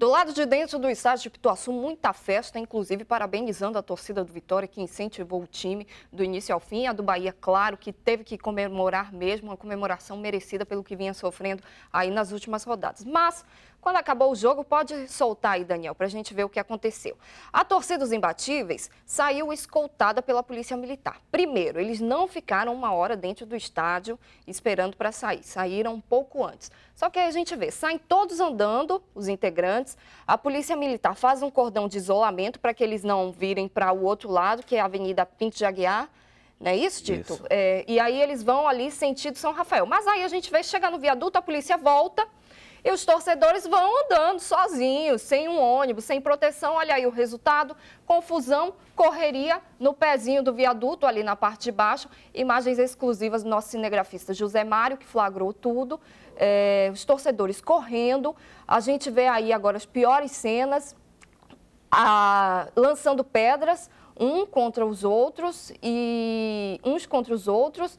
Do lado de dentro do estádio de Pituaçu, muita festa, inclusive parabenizando a torcida do Vitória, que incentivou o time do início ao fim. A do Bahia, claro, que teve que comemorar mesmo, uma comemoração merecida pelo que vinha sofrendo aí nas últimas rodadas. Mas quando acabou o jogo, pode soltar aí, Daniel, para a gente ver o que aconteceu. A torcida dos imbatíveis saiu escoltada pela polícia militar. Primeiro, eles não ficaram uma hora dentro do estádio esperando para sair, saíram um pouco antes. Só que aí a gente vê, saem todos andando, os integrantes, a polícia militar faz um cordão de isolamento para que eles não virem para o outro lado, que é a Avenida Pinto de Aguiar, não é isso, Tito? Isso. É, e aí eles vão ali sentido São Rafael. Mas aí a gente vê, chega no viaduto, a polícia volta e os torcedores vão andando sozinhos, sem um ônibus, sem proteção. Olha aí o resultado: confusão, correria no pezinho do viaduto, ali na parte de baixo. Imagens exclusivas do nosso cinegrafista José Mário, que flagrou tudo. É, os torcedores correndo. A gente vê aí agora as piores cenas, a, lançando pedras, um contra os outros e uns contra os outros.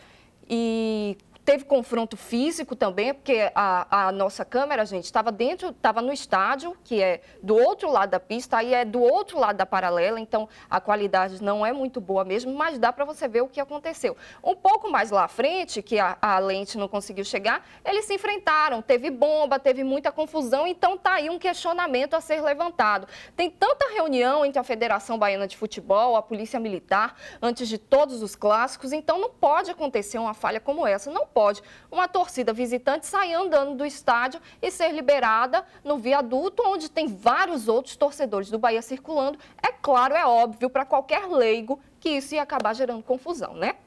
E Teve confronto físico também, é porque a, a nossa câmera, gente, estava dentro, estava no estádio, que é do outro lado da pista, aí é do outro lado da paralela, então a qualidade não é muito boa mesmo, mas dá para você ver o que aconteceu. Um pouco mais lá à frente, que a, a lente não conseguiu chegar, eles se enfrentaram, teve bomba, teve muita confusão, então tá aí um questionamento a ser levantado. Tem tanta reunião entre a Federação Baiana de Futebol, a Polícia Militar, antes de todos os clássicos, então não pode acontecer uma falha como essa, não pode pode uma torcida visitante sair andando do estádio e ser liberada no viaduto, onde tem vários outros torcedores do Bahia circulando. É claro, é óbvio para qualquer leigo que isso ia acabar gerando confusão, né?